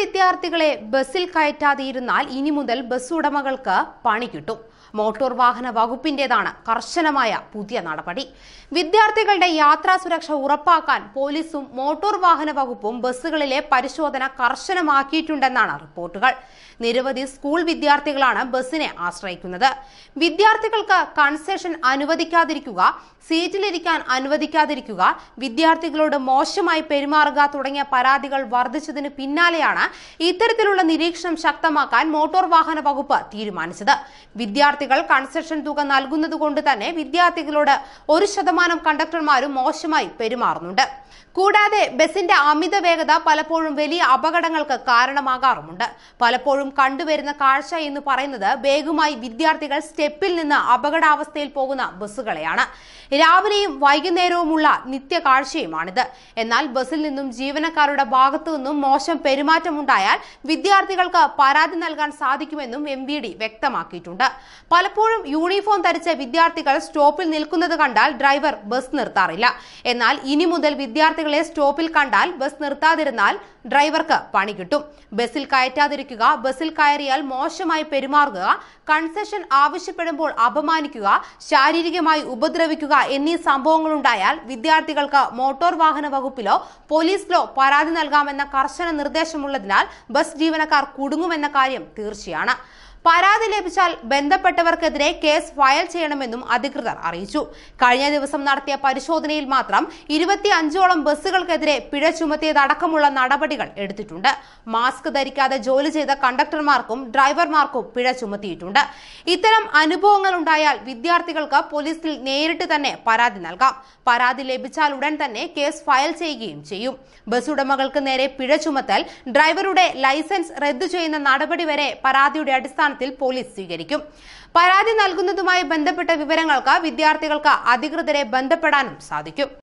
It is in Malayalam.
വിദ്യാർത്ഥികളെ ബസ്സിൽ കയറ്റാതിരുന്നാൽ ഇനി മുതൽ ബസ് ഉടമകൾക്ക് പണി കിട്ടും മോട്ടോർ വാഹന വകുപ്പിന്റേതാണ് കർശനമായ പുതിയ നടപടി വിദ്യാർത്ഥികളുടെ യാത്രാ സുരക്ഷ ഉറപ്പാക്കാൻ പോലീസും മോട്ടോർ വാഹന വകുപ്പും ബസ്സുകളിലെ പരിശോധന കർശനമാക്കിയിട്ടുണ്ടെന്നാണ് റിപ്പോർട്ടുകൾ നിരവധി സ്കൂൾ വിദ്യാർത്ഥികളാണ് ബസ്സിനെ ആശ്രയിക്കുന്നത് വിദ്യാർത്ഥികൾക്ക് കൺസെഷൻ അനുവദിക്കാതിരിക്കുക സീറ്റിലിരിക്കാൻ അനുവദിക്കാതിരിക്കുക വിദ്യാർത്ഥികളോട് മോശമായി പെരുമാറുക തുടങ്ങിയ പരാതികൾ വർദ്ധിച്ചതിന് പിന്നാലെയാണ് ഇത്തരത്തിലുള്ള നിരീക്ഷണം ശക്തമാക്കാൻ മോട്ടോർ വാഹന വകുപ്പ് തീരുമാനിച്ചത് വിദ്യാർത്ഥികൾ കൺസെഷൻ തുക നൽകുന്നതുകൊണ്ട് തന്നെ വിദ്യാർത്ഥികളോട് ഒരു ശതമാനം കണ്ടക്ടർമാരും മോശമായി പെരുമാറുന്നുണ്ട് കൂടാതെ ബസിന്റെ അമിത വേഗത പലപ്പോഴും വലിയ അപകടങ്ങൾക്ക് കാരണമാകാറുമുണ്ട് പലപ്പോഴും കണ്ടുവരുന്ന കാഴ്ച എന്ന് പറയുന്നത് വേഗമായി വിദ്യാർത്ഥികൾ സ്റ്റെപ്പിൽ നിന്ന് അപകടാവസ്ഥയിൽ പോകുന്ന ബസ്സുകളെയാണ് രാവിലെയും വൈകുന്നേരവുമുള്ള നിത്യ കാഴ്ചയുമാണിത് എന്നാൽ ബസ്സിൽ നിന്നും ജീവനക്കാരുടെ ഭാഗത്തു നിന്നും മോശം പെരുമാറ്റം മാറ്റമുണ്ടായാൽ വിദ്യാർത്ഥികൾക്ക് പരാതി നൽകാൻ സാധിക്കുമെന്നും എം വി ഡി വ്യക്തമാക്കിയിട്ടുണ്ട് പലപ്പോഴും യൂണിഫോം ധരിച്ച വിദ്യാർത്ഥികൾ സ്റ്റോപ്പിൽ നിൽക്കുന്നത് കണ്ടാൽ ഡ്രൈവർ ബസ് നിർത്താറില്ല എന്നാൽ ഇനി മുതൽ വിദ്യാർത്ഥികളെ സ്റ്റോപ്പിൽ കണ്ടാൽ ബസ് നിർത്താതിരുന്നാൽ ഡ്രൈവർക്ക് പണി കിട്ടും ബസ്സിൽ കയറ്റാതിരിക്കുക ബസ്സിൽ കയറിയാൽ മോശമായി പെരുമാറുക കൺസെഷൻ ആവശ്യപ്പെടുമ്പോൾ അപമാനിക്കുക ശാരീരികമായി ഉപദ്രവിക്കുക എന്നീ സംഭവങ്ങൾ ഉണ്ടായാൽ വിദ്യാർത്ഥികൾക്ക് മോട്ടോർ വാഹന വകുപ്പിലോ പോലീസിലോ പരാതി നൽകാമെന്ന കർശന നിർദ്ദേശമുള്ള നൽകുന്നതിനാൽ ബസ് ജീവനക്കാർ കുടുങ്ങുമെന്ന കാര്യം തീർച്ചയാണ് പരാതി ലഭിച്ചാൽ ബന്ധപ്പെട്ടവർക്കെതിരെ കേസ് ഫയൽ ചെയ്യണമെന്നും അധികൃതർ അറിയിച്ചു കഴിഞ്ഞ ദിവസം നടത്തിയ പരിശോധനയിൽ മാത്രം ഇരുപത്തി അഞ്ചോളം ബസ്സുകൾക്കെതിരെ പിഴ ചുമത്തിയതടക്കമുള്ള നടപടികൾ എടുത്തിട്ടുണ്ട് മാസ്ക് ധരിക്കാതെ ജോലി ചെയ്ത കണ്ടക്ടർമാർക്കും ഡ്രൈവർമാർക്കും പിഴ ചുമത്തിയിട്ടുണ്ട് ഇത്തരം അനുഭവങ്ങൾ ഉണ്ടായാൽ വിദ്യാർത്ഥികൾക്ക് പോലീസിൽ നേരിട്ട് തന്നെ പരാതി നൽകാം പരാതി ലഭിച്ചാൽ ഉടൻ തന്നെ കേസ് ഫയൽ ചെയ്യുകയും ചെയ്യും ബസ് ഉടമകൾക്ക് നേരെ പിഴ ചുമത്തൽ ഡ്രൈവറുടെ ലൈസൻസ് റദ്ദു ചെയ്യുന്ന നടപടി വരെ പരാതിയുടെ അടിസ്ഥാന അടിസ്ഥാനത്തിൽ പോലീസ് സ്വീകരിക്കും പരാതി നൽകുന്നതുമായി ബന്ധപ്പെട്ട വിവരങ്ങൾക്ക് വിദ്യാർത്ഥികൾക്ക് അധികൃതരെ ബന്ധപ്പെടാനും സാധിക്കും